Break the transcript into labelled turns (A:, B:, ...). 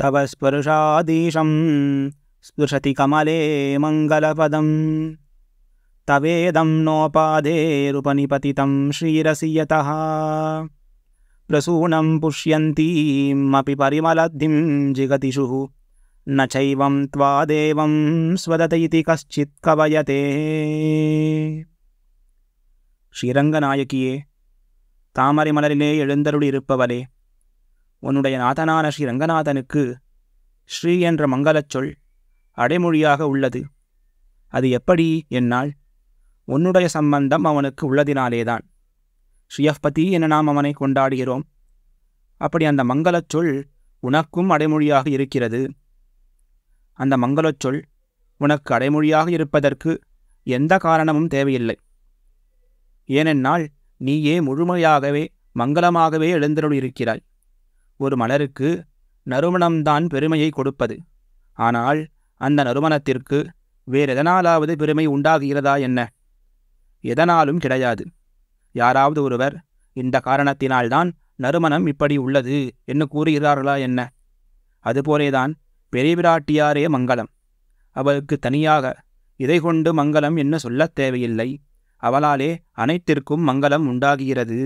A: तव स्पर्शादीशं स्पृशति कमले मङ्गलपदं तवेदं नोपाधेरुपनिपतितं श्रीरसि यतः प्रसूनं पुष्यन्तीमपि परिमलद्धिं जिगतिषुः न चैवं त्वादेवं स्वदत इति कश्चित् कवयते श्रीरङ्गनायकिये தாமரை எழுந்தருள் இருப்பவளே உன்னுடைய நாதனான ஸ்ரீ ரங்கநாதனுக்கு ஸ்ரீ என்ற மங்களச் சொல் அடைமொழியாக உள்ளது அது எப்படி என்னால் உன்னுடைய சம்பந்தம் அவனுக்கு உள்ளதினாலேதான் ஸ்ரீயஃபதி என நாம் அவனை கொண்டாடுகிறோம் அப்படி அந்த மங்களச் சொல் உனக்கும் அடைமொழியாக இருக்கிறது அந்த மங்களச் சொல் உனக்கு அடைமொழியாக இருப்பதற்கு எந்த காரணமும் தேவையில்லை ஏனென்னால் நீயே முழுமையாகவே மங்களமாகவே எழுந்தருள் இருக்கிறாய் ஒரு மலருக்கு நறுமணம்தான் பெருமையை கொடுப்பது ஆனால் அந்த நறுமணத்திற்கு வேறெதனாலாவது பெருமை உண்டாகிறதா என்ன எதனாலும் கிடையாது யாராவது ஒருவர் இந்த காரணத்தினால்தான் நறுமணம் இப்படி உள்ளது என்று கூறுகிறார்களா என்ன அதுபோலேதான் பெரியவிராட்டியாரே மங்களம் அவளுக்கு தனியாக இதை கொண்டு மங்களம் என்ன சொல்லத் தேவையில்லை அவளாலே அனைத்திற்கும் மங்களம் உண்டாகிறது